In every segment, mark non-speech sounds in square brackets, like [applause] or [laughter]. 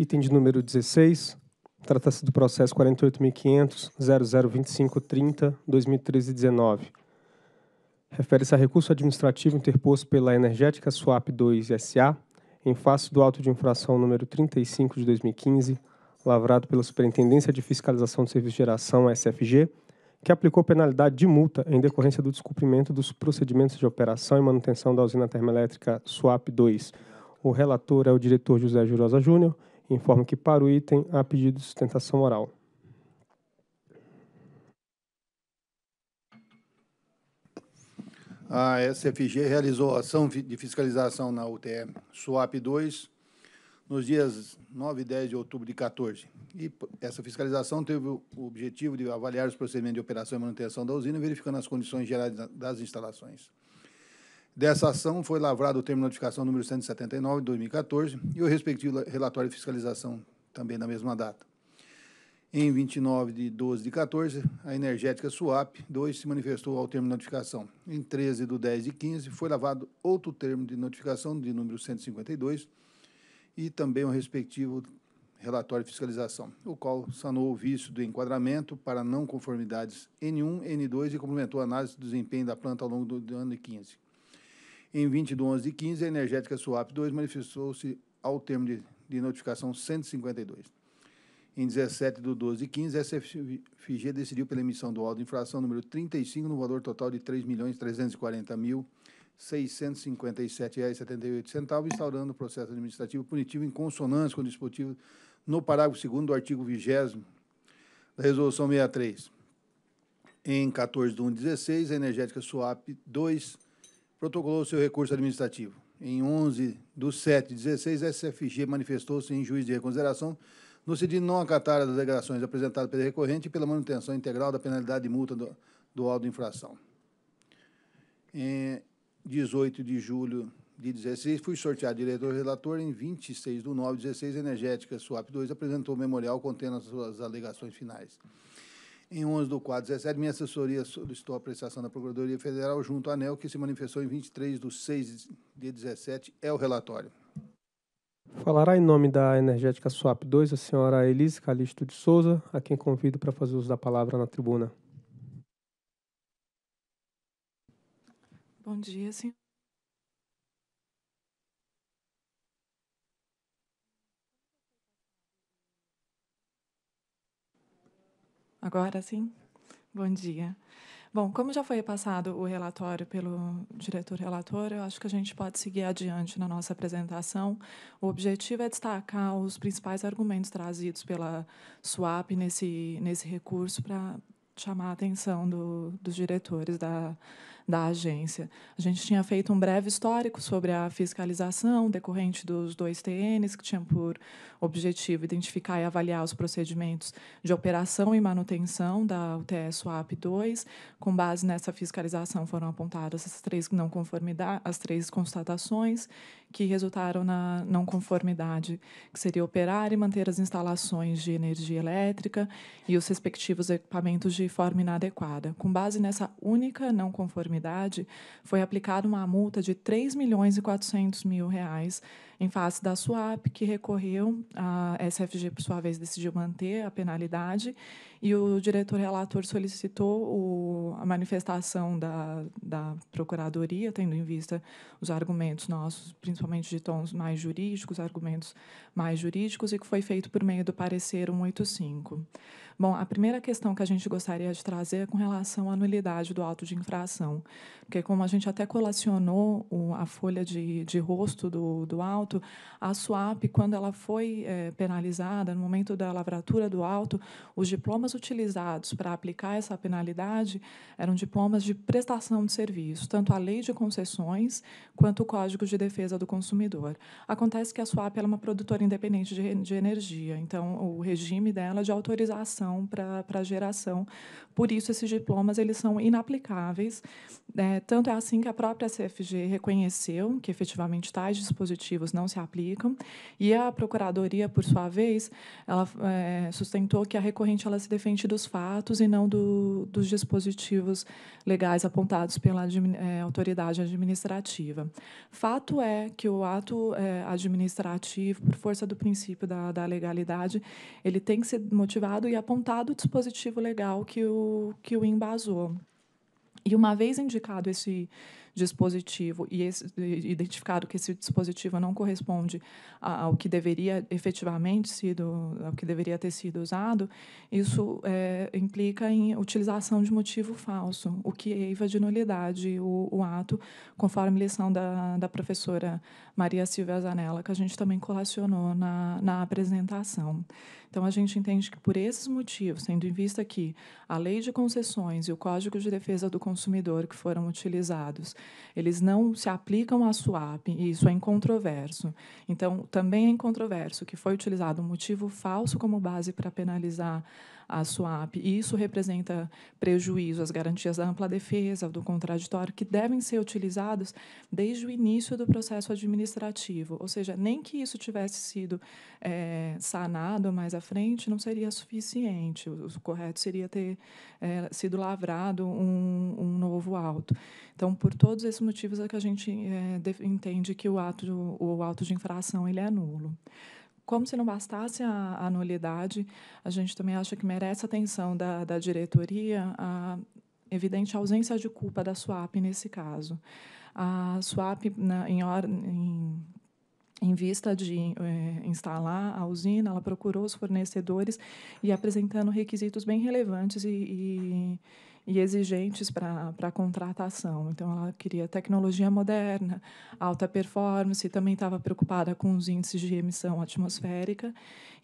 Item de número 16, trata-se do processo 48500002530 19 Refere-se a recurso administrativo interposto pela Energética Swap 2 SA, em face do auto de infração número 35 de 2015, lavrado pela Superintendência de Fiscalização do Serviço de Geração, SFG, que aplicou penalidade de multa em decorrência do descumprimento dos procedimentos de operação e manutenção da usina termoelétrica SWAP 2. O relator é o diretor José Jurosa Júnior informa que para o item há pedido de sustentação oral. A SFG realizou ação de fiscalização na UTE SWAP 2 nos dias 9 e 10 de outubro de 14. E essa fiscalização teve o objetivo de avaliar os procedimentos de operação e manutenção da usina, verificando as condições gerais das instalações. Dessa ação foi lavrado o termo de notificação número 179 de 2014 e o respectivo relatório de fiscalização também na mesma data. Em 29 de 12 de 14, a energética SUAP 2 se manifestou ao termo de notificação. Em 13 de 10 de 15, foi lavado outro termo de notificação de número 152 e também o respectivo relatório de fiscalização, o qual sanou o vício do enquadramento para não conformidades N1, N2 e complementou a análise do desempenho da planta ao longo do ano de 15. Em 20 de 11 de 15, a Energética Swap 2 manifestou-se ao termo de, de, notificação 152. Em 17 de 12 de 15, a SFG decidiu pela emissão do auto de infração número 35, no valor total de R$ 3.340.657,78, instaurando o processo administrativo punitivo em consonância com o dispositivo no parágrafo 2 do artigo 20 da Resolução 63. Em 14 de 1 de 16, a Energética Swap 2 protocolou seu recurso administrativo. Em 11 de 7 de 16, a SFG manifestou-se em juiz de reconsideração no sentido de não acatar as alegações apresentadas pela recorrente e pela manutenção integral da penalidade de multa do, do auto infração. Em 18 de julho de 16, fui sorteado diretor relator em 26 do 9 16, Energética Swap 2 apresentou o memorial contendo as suas alegações finais. Em 11 do quadro 17, minha assessoria solicitou a apreciação da Procuradoria Federal junto à ANEL, que se manifestou em 23 de 6 de 17. É o relatório. Falará em nome da Energética Swap 2 a senhora Elise Calixto de Souza, a quem convido para fazer uso da palavra na tribuna. Bom dia, senhor Agora sim? Bom dia. Bom, como já foi passado o relatório pelo diretor relator, eu acho que a gente pode seguir adiante na nossa apresentação. O objetivo é destacar os principais argumentos trazidos pela SWAP nesse, nesse recurso para chamar a atenção do, dos diretores da, da agência. A gente tinha feito um breve histórico sobre a fiscalização decorrente dos dois TNs, que tinham por objetivo identificar e avaliar os procedimentos de operação e manutenção da UTS uap 2. Com base nessa fiscalização foram apontadas as três não conformidades, as três constatações que resultaram na não conformidade, que seria operar e manter as instalações de energia elétrica e os respectivos equipamentos de forma inadequada. Com base nessa única não conformidade foi aplicada uma multa de 3 milhões e 400 mil reais em face da SUAP, que recorreu, a SFG, por sua vez, decidiu manter a penalidade, e o diretor relator solicitou o, a manifestação da, da Procuradoria, tendo em vista os argumentos nossos, principalmente de tons mais jurídicos, argumentos mais jurídicos, e que foi feito por meio do parecer 185. Bom, a primeira questão que a gente gostaria de trazer é com relação à nulidade do auto de infração. Porque, como a gente até colacionou o, a folha de, de rosto do, do auto, a SUAP, quando ela foi é, penalizada, no momento da lavratura do auto, os diplomas utilizados para aplicar essa penalidade eram diplomas de prestação de serviço, tanto a lei de concessões quanto o Código de Defesa do Consumidor. Acontece que a SUAP é uma produtora independente de, de energia, então o regime dela é de autorização educação para a geração. Por isso, esses diplomas eles são inaplicáveis. É, tanto é assim que a própria CFG reconheceu que efetivamente tais dispositivos não se aplicam. E a Procuradoria, por sua vez, ela é, sustentou que a recorrente ela se defende dos fatos e não do, dos dispositivos legais apontados pela é, autoridade administrativa. Fato é que o ato é, administrativo, por força do princípio da, da legalidade, ele tem que ser motivado e apontado montado o dispositivo legal que o, que o embasou. E uma vez indicado esse dispositivo e esse, identificado que esse dispositivo não corresponde ao que deveria efetivamente sido, ao que deveria ter sido usado, isso é, implica em utilização de motivo falso, o que eiva de nulidade o, o ato, conforme lição da, da professora Maria Silvia Zanella, que a gente também colacionou na, na apresentação. Então, a gente entende que, por esses motivos, tendo em vista que a lei de concessões e o Código de Defesa do Consumidor que foram utilizados eles não se aplicam à swap e isso é incontroverso. Então, também é incontroverso que foi utilizado um motivo falso como base para penalizar a SWAP. E isso representa prejuízo às garantias da ampla defesa, do contraditório, que devem ser utilizados desde o início do processo administrativo. Ou seja, nem que isso tivesse sido é, sanado mais à frente, não seria suficiente. O, correto seria ter é, sido lavrado um, um, novo auto. Então, por todos esses motivos, é que a gente é, entende que o ato, o auto de infração ele é nulo como se não bastasse a, anulidade, nulidade, a gente também acha que merece atenção da, da diretoria a evidente ausência de culpa da SWAP nesse caso. A SWAP, na, em, em em vista de eh, instalar a usina, ela procurou os fornecedores e apresentando requisitos bem relevantes e, e e exigentes para a contratação. Então, ela queria tecnologia moderna, alta performance, também estava preocupada com os índices de emissão atmosférica.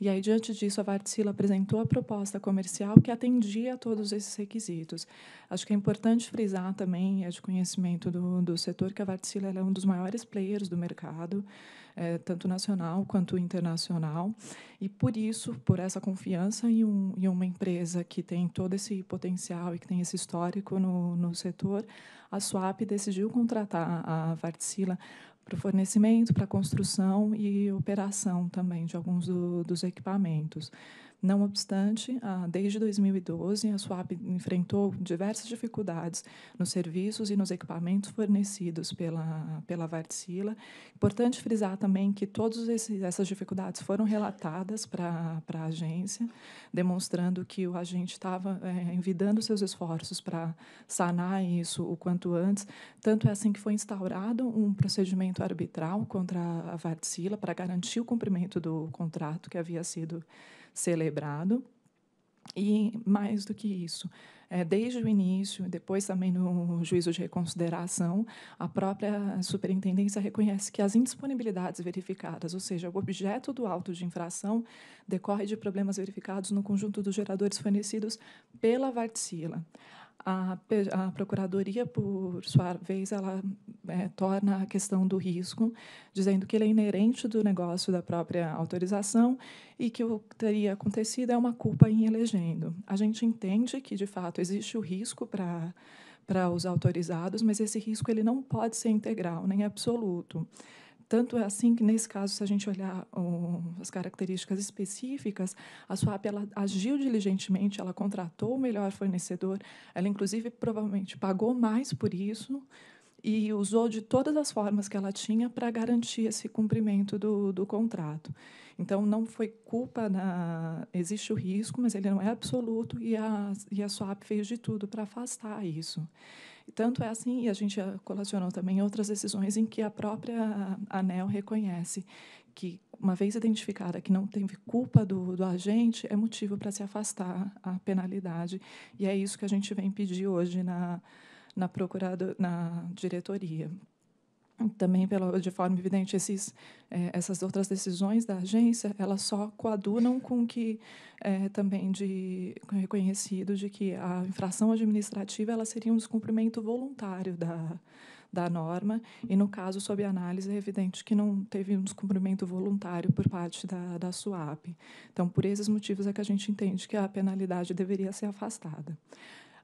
E aí, diante disso, a Vartsila apresentou a proposta comercial que atendia a todos esses requisitos. Acho que é importante frisar também, é de conhecimento do, do setor, que a Vartsila é um dos maiores players do mercado é, tanto nacional quanto internacional. E por isso, por essa confiança em, um, em, uma empresa que tem todo esse potencial e que tem esse histórico no, no setor, a Swap decidiu contratar a Vartzila para o fornecimento, para a construção e operação também de alguns do, dos equipamentos. Não obstante, ah, desde 2012, a SWAP enfrentou diversas dificuldades nos serviços e nos equipamentos fornecidos pela, pela Vartzila. Importante frisar também que todas essas dificuldades foram relatadas para a agência, demonstrando que o agente estava é, envidando seus esforços para sanar isso o quanto antes. Tanto é assim que foi instaurado um procedimento arbitral contra a Vartzila para garantir o cumprimento do contrato que havia sido celebrado. E mais do que isso, é, desde o início, depois também no juízo de reconsideração, a própria superintendência reconhece que as indisponibilidades verificadas, ou seja, o objeto do auto de infração, decorre de problemas verificados no conjunto dos geradores fornecidos pela Vartzila. A, a, Procuradoria, por sua vez, ela é, torna a questão do risco, dizendo que ele é inerente do negócio da própria autorização e que o que teria acontecido é uma culpa em elegendo. A gente entende que, de fato, existe o risco para para os autorizados, mas esse risco ele não pode ser integral nem absoluto. Tanto é assim que, nesse caso, se a gente olhar as características específicas, a SWAP ela agiu diligentemente, ela contratou o melhor fornecedor, ela, inclusive, provavelmente pagou mais por isso e usou de todas as formas que ela tinha para garantir esse cumprimento do, do contrato. Então, não foi culpa, na... existe o risco, mas ele não é absoluto, e a, e a SWAP fez de tudo para afastar isso. Tanto é assim, e a gente colacionou também outras decisões em que a própria ANEL reconhece que, uma vez identificada que não teve culpa do, do agente, é motivo para se afastar a penalidade. E é isso que a gente vem pedir hoje na, na, procurado, na diretoria também pelo, de forma evidente esses, é, essas outras decisões da agência elas só coadunam com que é, também de reconhecido de que a infração administrativa ela seria um descumprimento voluntário da, da norma e no caso sob análise é evidente que não teve um descumprimento voluntário por parte da, da SUAP então por esses motivos é que a gente entende que a penalidade deveria ser afastada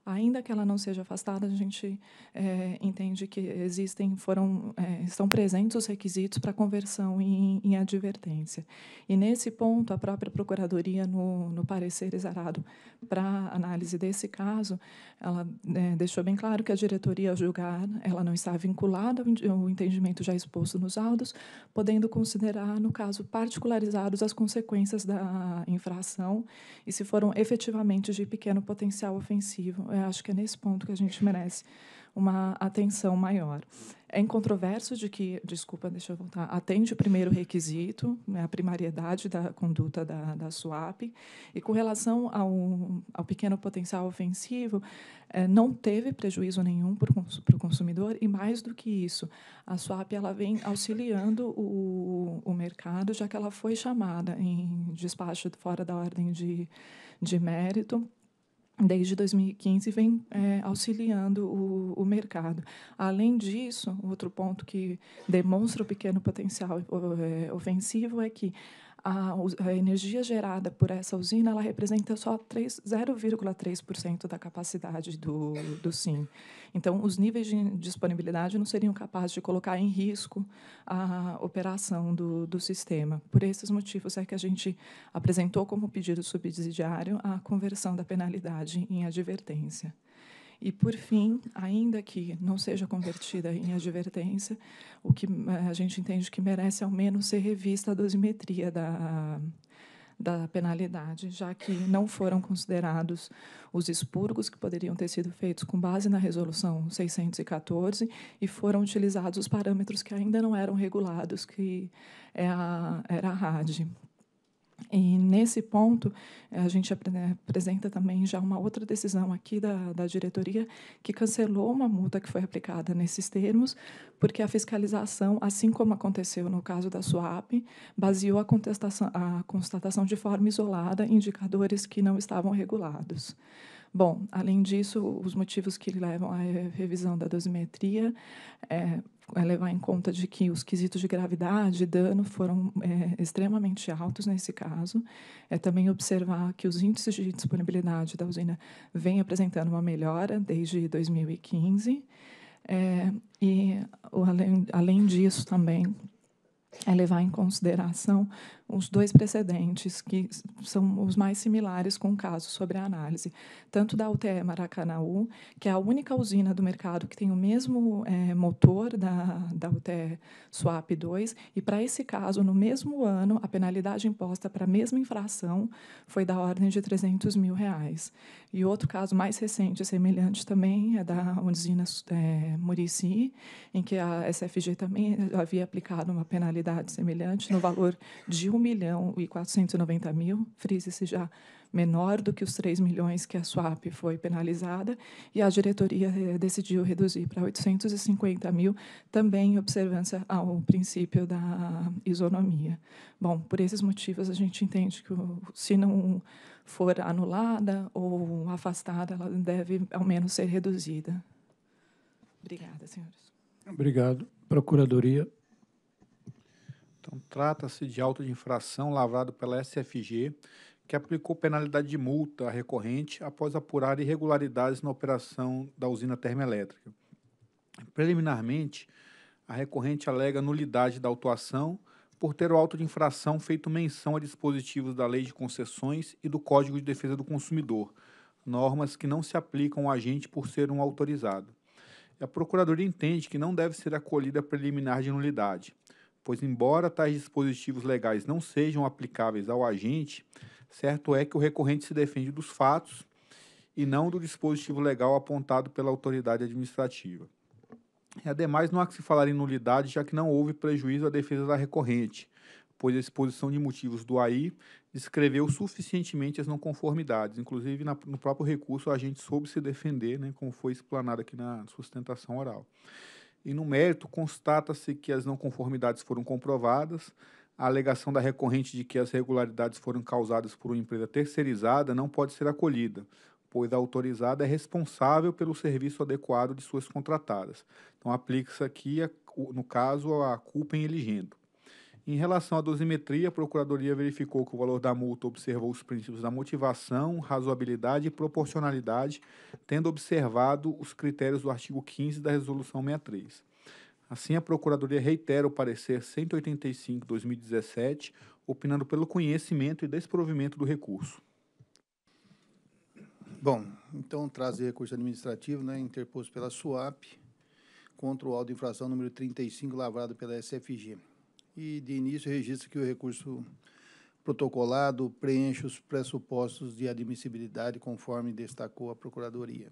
ainda que ela não seja afastada, a gente é, entende que existem, foram, é, estão presentes os requisitos para conversão em, em, advertência. E nesse ponto, a própria Procuradoria, no, no parecer exarado para análise desse caso, ela é, deixou bem claro que a diretoria julgar ela não está vinculada ao entendimento já exposto nos autos, podendo considerar, no caso, particularizados as consequências da infração e se foram efetivamente de pequeno potencial ofensivo eu acho que é nesse ponto que a gente merece uma atenção maior. É incontroverso de que, desculpa, deixa eu voltar, atende o primeiro requisito, né, a primariedade da conduta da, da SWAP, e com relação ao, ao pequeno potencial ofensivo, é, não teve prejuízo nenhum para o consumidor, e mais do que isso, a SWAP ela vem auxiliando o, o mercado, já que ela foi chamada em despacho fora da ordem de, de mérito, desde 2015 vem é, auxiliando o, o, mercado. Além disso, outro ponto que demonstra o pequeno potencial é, ofensivo é que a, a energia gerada por essa usina ela representa só 0,3% da capacidade do, do SIM. Então, os níveis de disponibilidade não seriam capazes de colocar em risco a operação do, do sistema. Por esses motivos é que a gente apresentou como pedido subsidiário a conversão da penalidade em advertência. E, por fim, ainda que não seja convertida em advertência, o que eh, a gente entende que merece, ao menos, ser revista a dosimetria da, da penalidade, já que não foram considerados os expurgos que poderiam ter sido feitos com base na resolução 614 e foram utilizados os parâmetros que ainda não eram regulados, que é a, era a RAD. E nesse ponto, a gente né, apresenta também já uma outra decisão aqui da, da diretoria, que cancelou uma multa que foi aplicada nesses termos, porque a fiscalização, assim como aconteceu no caso da SUAP, baseou a, a constatação de forma isolada indicadores que não estavam regulados. Bom, além disso, os motivos que levam à revisão da dosimetria é, é levar em conta de que os quesitos de gravidade e dano foram é, extremamente altos nesse caso. É também observar que os índices de disponibilidade da usina vêm apresentando uma melhora desde 2015. É, e, além, além disso, também é levar em consideração os dois precedentes que são os mais similares com o caso sobre a análise, tanto da UTE Maracanaú, que é a única usina do mercado que tem o mesmo é, motor da, da UTE Swap 2, e para esse caso, no mesmo ano, a penalidade imposta para a mesma infração foi da ordem de 300 mil reais. E outro caso mais recente, semelhante também, é da usina é, Murici, em que a SFG também havia aplicado uma penalidade semelhante no valor de um milhão e 490 mil, frise-se já menor do que os 3 milhões que a SWAP foi penalizada, e a diretoria eh, decidiu reduzir para 850 mil, também em observância ao princípio da isonomia. Bom, por esses motivos, a gente entende que, se não for anulada ou afastada, ela deve, ao menos, ser reduzida. Obrigada, senhores. Obrigado. Procuradoria. Então, trata-se de auto de infração lavrado pela SFG, que aplicou penalidade de multa à recorrente após apurar irregularidades na operação da usina termoelétrica. Preliminarmente, a recorrente alega nulidade da autuação por ter o auto de infração feito menção a dispositivos da Lei de Concessões e do Código de Defesa do Consumidor, normas que não se aplicam ao agente por ser um autorizado. A Procuradoria entende que não deve ser acolhida preliminar de nulidade pois, embora tais dispositivos legais não sejam aplicáveis ao agente, certo é que o recorrente se defende dos fatos e não do dispositivo legal apontado pela autoridade administrativa. E, ademais, não há que se falar em nulidade, já que não houve prejuízo à defesa da recorrente, pois a exposição de motivos do AI descreveu suficientemente as não conformidades. Inclusive, na, no próprio recurso, a gente soube se defender, né, como foi explanado aqui na sustentação oral e no mérito constata-se que as não conformidades foram comprovadas, a alegação da recorrente de que as regularidades foram causadas por uma empresa terceirizada não pode ser acolhida, pois a autorizada é responsável pelo serviço adequado de suas contratadas. Então aplica-se aqui, no caso, a culpa em eligendo. Em relação à dosimetria, a Procuradoria verificou que o valor da multa observou os princípios da motivação, razoabilidade e proporcionalidade, tendo observado os critérios do artigo 15 da Resolução 63. Assim, a Procuradoria reitera o parecer 185-2017, opinando pelo conhecimento e desprovimento do recurso. Bom, então traz recurso administrativo, né, interposto pela SUAP, contra o auto de infração número 35, lavrado pela SFG e, de início, registra que o recurso protocolado preenche os pressupostos de admissibilidade, conforme destacou a Procuradoria.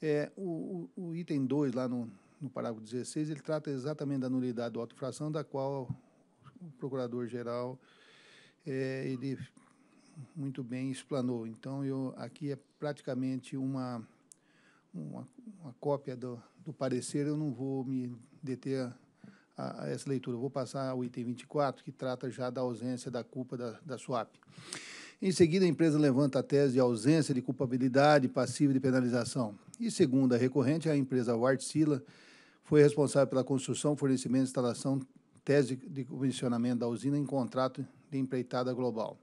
É, o, o, item 2, lá no, no parágrafo 16, ele trata exatamente da nulidade do autofração, da qual o Procurador-Geral, é, ele muito bem explanou. Então, eu, aqui é praticamente uma, uma, uma cópia do, do parecer, eu não vou me deter a, a essa leitura. Eu vou passar ao item 24, que trata já da ausência da culpa da, da SWAP. Em seguida, a empresa levanta a tese de ausência de culpabilidade passiva de penalização. E segundo a recorrente, a empresa Wartsila foi responsável pela construção, fornecimento e instalação tese de comissionamento da usina em contrato de empreitada global.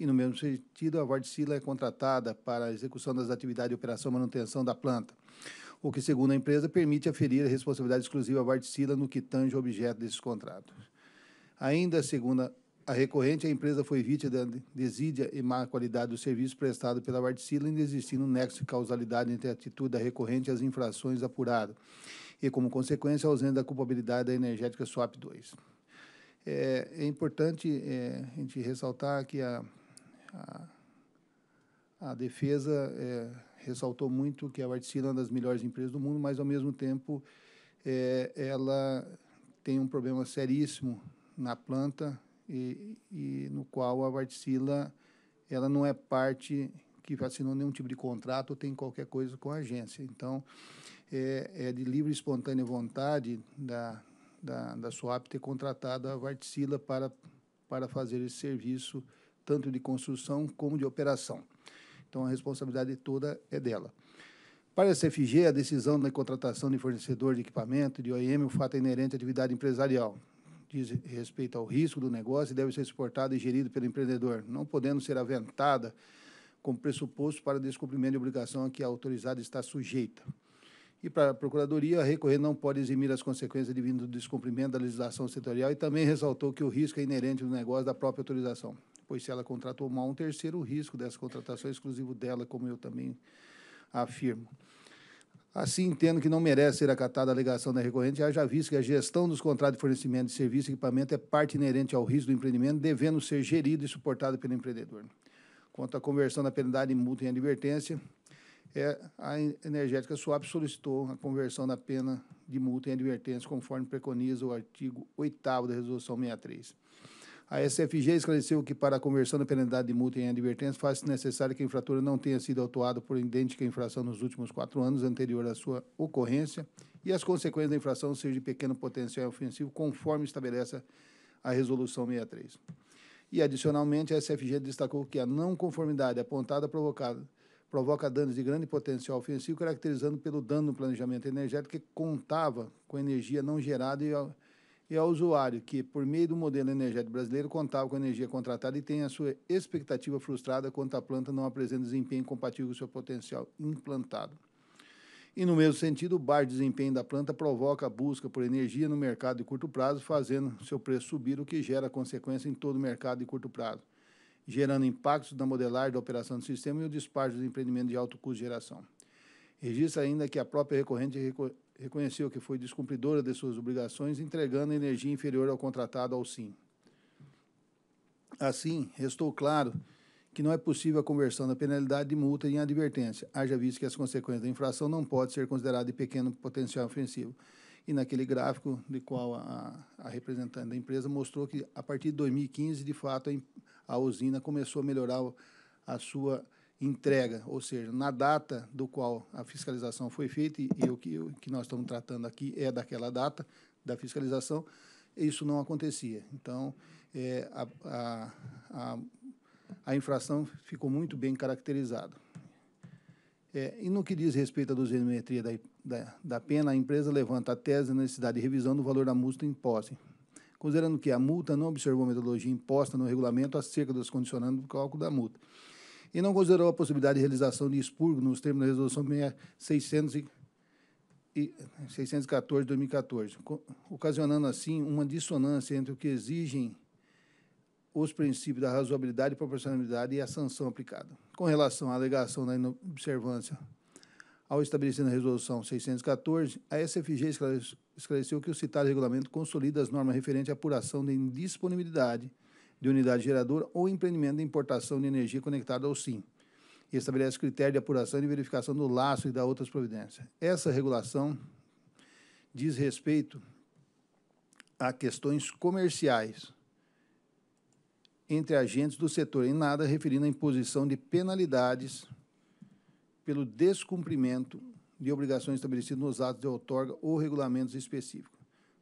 E, no mesmo sentido, a Wartsila é contratada para a execução das atividades de operação e manutenção da planta o que, segundo a empresa, permite aferir a responsabilidade exclusiva à Varticila no que tange o objeto desses contratos. Ainda, segundo a recorrente, a empresa foi vítima da desídia e má qualidade do serviço prestado pela Varticila, ainda existindo um nexo de causalidade entre a atitude da recorrente e as infrações apuradas, e, como consequência, a ausência da culpabilidade da energética SWAP 2. É, é importante é, a gente ressaltar que a, a, a defesa é, ressaltou muito que a Artesila é uma das melhores empresas do mundo, mas, ao mesmo tempo, é, ela tem um problema seríssimo na planta e, e no qual a Artesila ela não é parte que assinou nenhum tipo de contrato ou tem qualquer coisa com a agência. Então, é, é de livre e espontânea vontade da, da, da SWAP ter contratado a Varticila para, para fazer esse serviço, tanto de construção como de operação. Então, a responsabilidade toda é dela. Para a CFG, a decisão da contratação de fornecedor de equipamento de OEM, o fato é inerente à atividade empresarial. Diz respeito ao risco do negócio e deve ser suportado e gerido pelo empreendedor, não podendo ser aventada como pressuposto para descumprimento de obrigação a que a autorizada está sujeita. E para a Procuradoria, a recorrer não pode eximir as consequências devido do descumprimento da legislação setorial e também ressaltou que o risco é inerente do negócio da própria autorização pois se ela contratou mal um terceiro, o risco dessa contratação é exclusivo dela, como eu também afirmo. Assim, entendo que não merece ser acatada a alegação da recorrente, haja visto que a gestão dos contratos de fornecimento de serviço e equipamento é parte inerente ao risco do empreendimento, devendo ser gerido e suportado pelo empreendedor. Quanto à conversão da penalidade em multa em advertência, é, a Energética Suap solicitou a conversão da pena de multa em advertência, conforme preconiza o artigo 8 da Resolução 63. A SFG esclareceu que, para a conversão da penalidade de multa em advertência, faz-se necessário que a infratura não tenha sido autuada por idêntica infração nos últimos quatro anos anterior à sua ocorrência e as consequências da infração sejam de pequeno potencial ofensivo, conforme estabelece a Resolução 63. E, adicionalmente, a SFG destacou que a não conformidade apontada provocada provoca danos de grande potencial ofensivo, caracterizando pelo dano no planejamento energético que contava com energia não gerada e e ao usuário que, por meio do modelo energético brasileiro, contava com a energia contratada e tem a sua expectativa frustrada quanto a planta não apresenta desempenho compatível com seu potencial implantado. E, no mesmo sentido, o baixo desempenho da planta provoca a busca por energia no mercado de curto prazo, fazendo seu preço subir, o que gera consequência em todo o mercado de curto prazo, gerando impactos na modelagem da operação do sistema e o despacho dos empreendimentos de alto custo de geração. Registra ainda que a própria recorrente reconheceu que foi descumpridora de suas obrigações, entregando energia inferior ao contratado ao sim. Assim, restou claro que não é possível a conversão da penalidade de multa em advertência, haja visto que as consequências da infração não pode ser considerada de pequeno potencial ofensivo. E naquele gráfico de qual a, a, representante da empresa mostrou que, a partir de 2015, de fato, a, a usina começou a melhorar a sua entrega, ou seja, na data do qual a fiscalização foi feita, e o que, que nós estamos tratando aqui é daquela data da fiscalização, isso não acontecia. Então, é, a, a, a, a, infração ficou muito bem caracterizada. É, e no que diz respeito à dosimetria da, da, da pena, a empresa levanta a tese da necessidade de revisão do valor da multa imposta, considerando que a multa não observou a metodologia imposta no regulamento acerca dos condicionantes do cálculo da multa e não considerou a possibilidade de realização de expurgo nos termos da Resolução 600 e, 614 de 2014, ocasionando, assim, uma dissonância entre o que exigem os princípios da razoabilidade e proporcionalidade e a sanção aplicada. Com relação à alegação da inobservância ao estabelecer na Resolução 614, a SFG esclareceu que o citado regulamento consolida as normas referentes à apuração de indisponibilidade de unidade geradora ou empreendimento de importação de energia conectada ao SIM e estabelece critério de apuração e verificação do laço e da outras providências. Essa regulação diz respeito a questões comerciais entre agentes do setor, em nada referindo à imposição de penalidades pelo descumprimento de obrigações estabelecidas nos atos de outorga ou regulamentos específicos.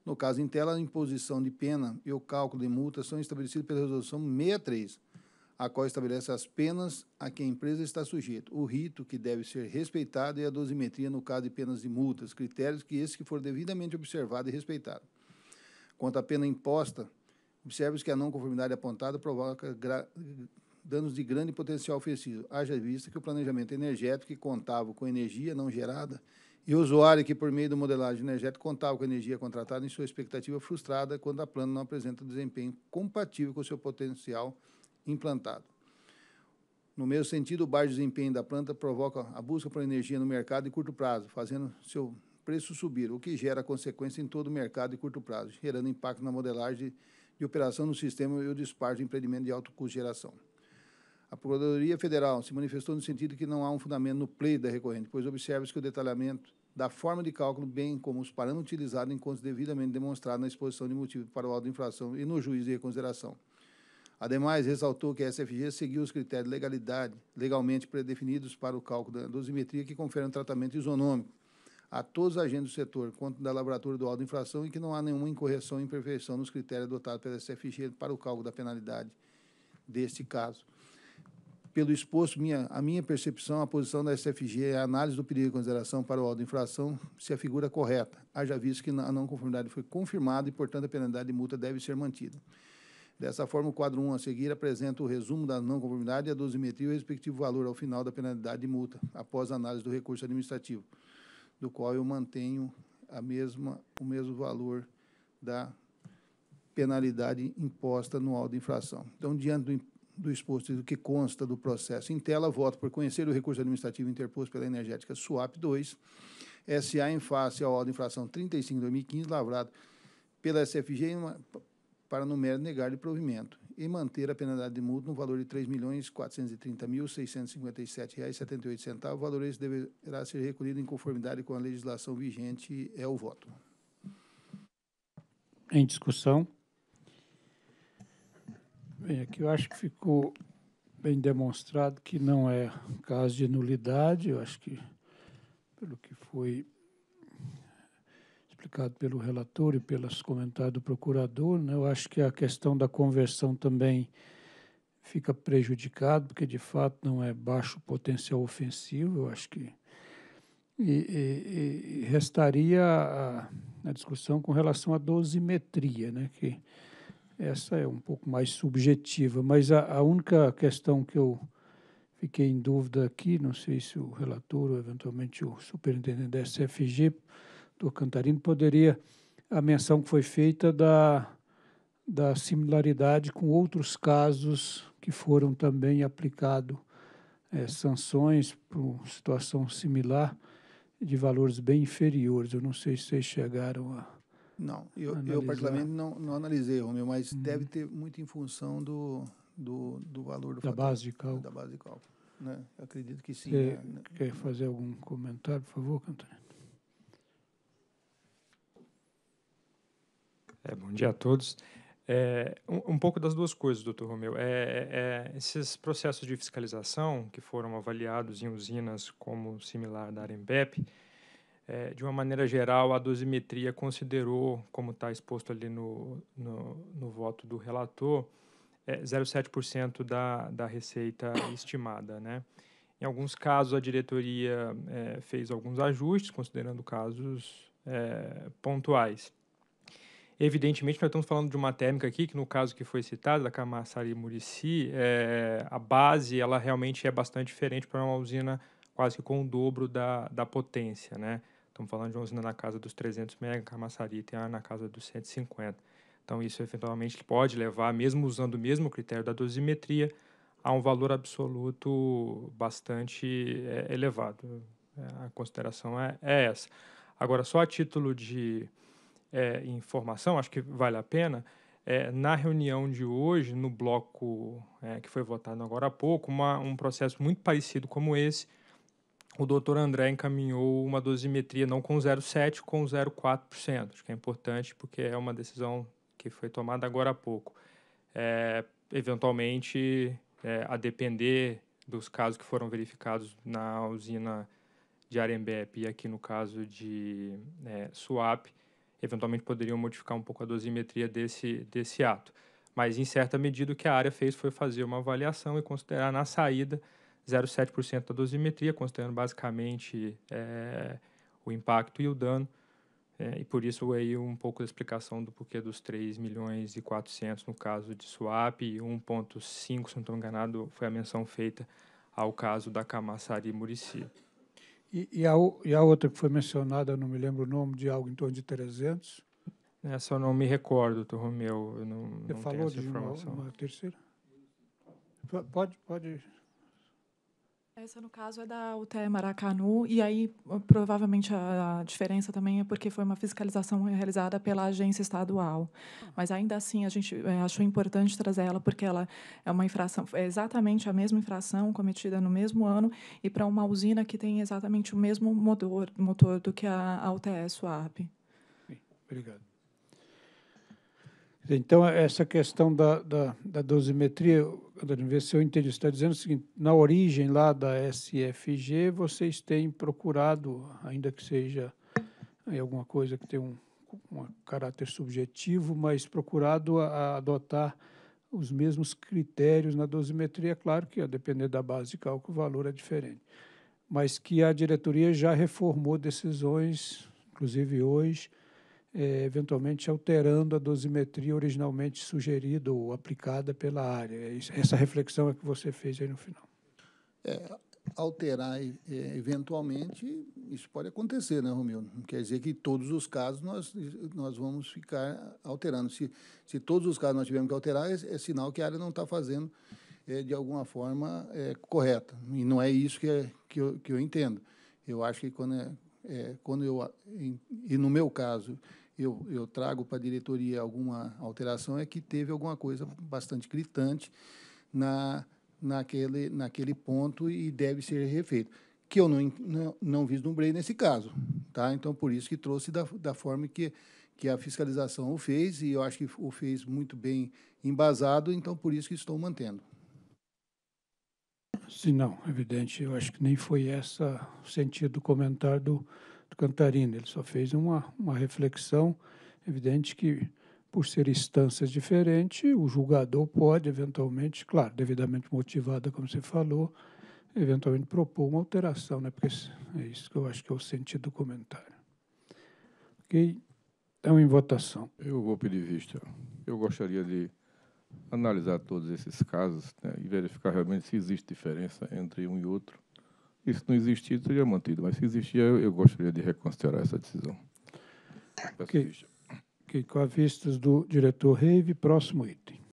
No caso em tela, a imposição de pena e o cálculo de multa são estabelecidos pela Resolução 63, a qual estabelece as penas a que a empresa está sujeita, o rito que deve ser respeitado e a dosimetria no caso de penas e multas, critérios que esse que for devidamente observado e respeitado. Quanto à pena imposta, observe-se que a não conformidade apontada provoca danos de grande potencial oferecido, haja vista que o planejamento energético que contava com energia não gerada e o usuário que, por meio do modelagem energética, contava com a energia contratada em sua expectativa frustrada quando a planta não apresenta desempenho compatível com o seu potencial implantado. No mesmo sentido, o baixo desempenho da planta provoca a busca por energia no mercado de curto prazo, fazendo seu preço subir, o que gera consequência em todo o mercado de curto prazo, gerando impacto na modelagem de, de operação no sistema e o disparo de empreendimento de alto custo de geração. A Procuradoria Federal se manifestou no sentido que não há um fundamento no pleito da recorrente, pois observa-se que o detalhamento da forma de cálculo, bem como os parâmetros utilizados, encontram devidamente demonstrado na exposição de motivo para o auto de infração e no juízo de reconsideração. Ademais, ressaltou que a SFG seguiu os critérios de legalidade legalmente predefinidos para o cálculo da dosimetria que conferem um tratamento isonômico a todos os agentes do setor, quanto da laboratório do auto de infração e que não há nenhuma incorreção ou imperfeição nos critérios adotados pela SFG para o cálculo da penalidade deste caso pelo exposto, minha, a minha percepção, a posição da SFG é a análise do perigo de consideração para o auto infração se a figura correta, haja visto que a não conformidade foi confirmada e, portanto, a penalidade de multa deve ser mantida. Dessa forma, o quadro 1 a seguir apresenta o resumo da não conformidade e a dosimetria e o respectivo valor ao final da penalidade de multa, após a análise do recurso administrativo, do qual eu mantenho a mesma, o mesmo valor da penalidade imposta no auto infração. Então, diante do do exposto e do que consta do processo em tela, voto por conhecer o recurso administrativo interposto pela Energética SUAP 2, SA em face ao auto infração 35-2015, lavrado pela SFG uma, para no mero negar de provimento e manter a penalidade de multa no valor de R$ 3.430.657,78. O valor esse deverá ser recolhido em conformidade com a legislação vigente. É o voto. Em discussão. Bem, aqui eu acho que ficou bem demonstrado que não é caso de nulidade, eu acho que, pelo que foi explicado pelo relator e pelos comentários do procurador, né, eu acho que a questão da conversão também fica prejudicado porque de fato não é baixo potencial ofensivo, eu acho que e, e, e restaria a, a, discussão com relação à dosimetria, né, que essa é um pouco mais subjetiva, mas a, a única questão que eu fiquei em dúvida aqui, não sei se o relator ou eventualmente o superintendente da SFG, do Cantarino, poderia a menção que foi feita da, da similaridade com outros casos que foram também aplicado é, sanções por situação similar de valores bem inferiores. Eu não sei se vocês chegaram a não, eu, eu particularmente não, não analisei, Romeu, mas uhum. deve ter muito em função do, do, do valor do da fator, base de cálculo. Da base de cálculo. Né? Eu acredito que sim. Quer, né? quer fazer algum comentário, por favor, Cantonete? É, bom dia a todos. É, um, um, pouco das duas coisas, doutor Romeu. É, é, é esses processos de fiscalização que foram avaliados em usinas como similar da Arembep, é, de uma maneira geral, a dosimetria considerou, como está exposto ali no, no, no, voto do relator, é, 0,7% da, da receita [coughs] estimada. Né? Em alguns casos, a diretoria é, fez alguns ajustes, considerando casos é, pontuais. Evidentemente, nós estamos falando de uma térmica aqui, que no caso que foi citado, da camassari Murici, é, a base ela realmente é bastante diferente para uma usina quase que com o dobro da, da potência, né? Estamos falando de uma usina na casa dos 300 mega, Camaçari tem a na casa dos 150. Então isso eventualmente pode levar, mesmo usando o mesmo critério da dosimetria, a um valor absoluto bastante é, elevado. É, a consideração é, é, essa. Agora, só a título de é, informação, acho que vale a pena. É, na reunião de hoje, no bloco é, que foi votado agora há pouco, uma, um processo muito parecido como esse o doutor André encaminhou uma dosimetria não com 0,7, com 0,4%. Acho que é importante porque é uma decisão que foi tomada agora há pouco. É, eventualmente, é, a depender dos casos que foram verificados na usina de Arembep e aqui no caso de é, Suape, eventualmente poderiam modificar um pouco a dosimetria desse, desse ato. Mas, em certa medida, o que a área fez foi fazer uma avaliação e considerar na saída 0,7% da dosimetria, considerando basicamente é, o impacto e o dano. É, e por isso aí um pouco da explicação do porquê dos 3 milhões e 400 no caso de swap e 1.5, se não estou enganado, foi a menção feita ao caso da Camassari Murici. E, e, a, e a outra que foi mencionada, não me lembro o nome, de algo em torno de 300? Essa eu não me recordo, doutor Romeu. Eu não, Você não falou de uma, uma terceira? Pode, pode. Essa, no caso, é da UTE Maracanu, e aí ah, provavelmente a diferença também é porque foi uma fiscalização realizada pela agência estadual. Mas ainda assim, a gente eh, achou importante trazer ela, porque ela é uma infração, é exatamente a mesma infração cometida no mesmo ano, e para uma usina que tem exatamente o mesmo motor, motor do que a, a UTE Suape. Obrigado. Então, essa questão da, da, da dosimetria, Antônio, vê se eu entendi. Você está dizendo o seguinte: na origem lá da SFG, vocês têm procurado, ainda que seja aí, alguma coisa que tenha um, um caráter subjetivo, mas procurado a, a adotar os mesmos critérios na dosimetria. É claro que, a depender da base de cálculo, o valor é diferente. Mas que a diretoria já reformou decisões, inclusive hoje é, eventualmente alterando a dosimetria originalmente sugerida ou aplicada pela área. É essa reflexão é que você fez aí no final. É, alterar é, eventualmente, isso pode acontecer, né, Romildo? Não quer dizer que em todos os casos nós, nós vamos ficar alterando. Se, se todos os casos nós tivermos que alterar, é, é sinal que a área não está fazendo é, de alguma forma é, correta. E não é isso que, que eu, que, eu, entendo. Eu acho que quando, é, quando eu, e no meu caso, eu, eu trago para a diretoria alguma alteração é que teve alguma coisa bastante gritante na, naquele, naquele ponto e deve ser refeito, que eu não, não, não vislumbrei nesse caso. Tá? Então, por isso que trouxe da, da forma que, que a fiscalização o fez, e eu acho que o fez muito bem embasado, então por isso que estou mantendo. Sim, não, evidente. Eu acho que nem foi esse o sentido do comentário do Cantarina. Ele só fez uma, uma reflexão, evidente que, por ser instâncias diferentes, o julgador pode, eventualmente, claro, devidamente motivada, como você falou, eventualmente propor uma alteração, né? porque é isso que eu acho que é o sentido do comentário. Ok? Então, em votação. Eu vou pedir vista. Eu gostaria de analisar todos esses casos né, e verificar realmente se existe diferença entre um e outro e se não existir, seria é mantido. Mas se existir, eu, eu gostaria de reconsiderar essa decisão. Que, que, com a vista do diretor Reive, próximo item.